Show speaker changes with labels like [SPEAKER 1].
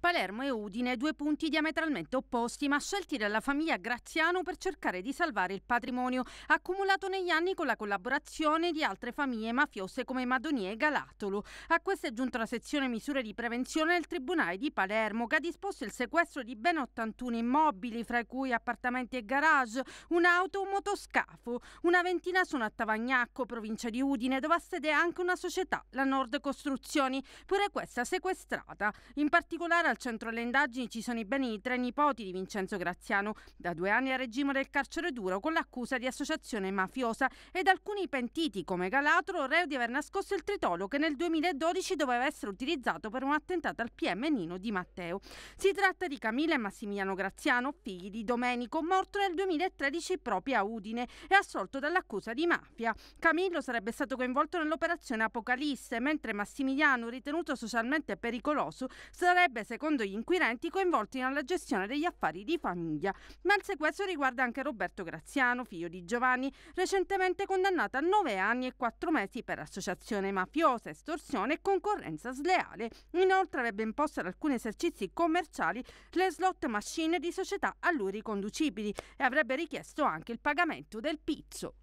[SPEAKER 1] Palermo e Udine, due punti diametralmente opposti, ma scelti dalla famiglia Graziano per cercare di salvare il patrimonio accumulato negli anni con la collaborazione di altre famiglie mafiose come Madonie e Galatolo. A questa è giunta la sezione misure di prevenzione del Tribunale di Palermo, che ha disposto il sequestro di ben 81 immobili, fra cui appartamenti e garage, un'auto, e un motoscafo. Una ventina sono a Tavagnacco, provincia di Udine, dove ha sede anche una società, la Nord Costruzioni, pure questa sequestrata. In particolare al centro delle indagini ci sono i beni di tre nipoti di Vincenzo Graziano, da due anni a regime del carcere duro con l'accusa di associazione mafiosa ed alcuni pentiti come Galatro, reo di aver nascosto il tritolo che nel 2012 doveva essere utilizzato per un attentato al PM Nino Di Matteo. Si tratta di Camilla e Massimiliano Graziano, figli di Domenico, morto nel 2013 proprio a Udine e assolto dall'accusa di mafia. Camillo sarebbe stato coinvolto nell'operazione Apocalisse, mentre Massimiliano, ritenuto socialmente pericoloso, sarebbe secondo secondo gli inquirenti, coinvolti nella gestione degli affari di famiglia. Ma il sequestro riguarda anche Roberto Graziano, figlio di Giovanni, recentemente condannato a 9 anni e 4 mesi per associazione mafiosa, estorsione e concorrenza sleale. Inoltre avrebbe imposto ad alcuni esercizi commerciali le slot machine di società a lui riconducibili e avrebbe richiesto anche il pagamento del pizzo.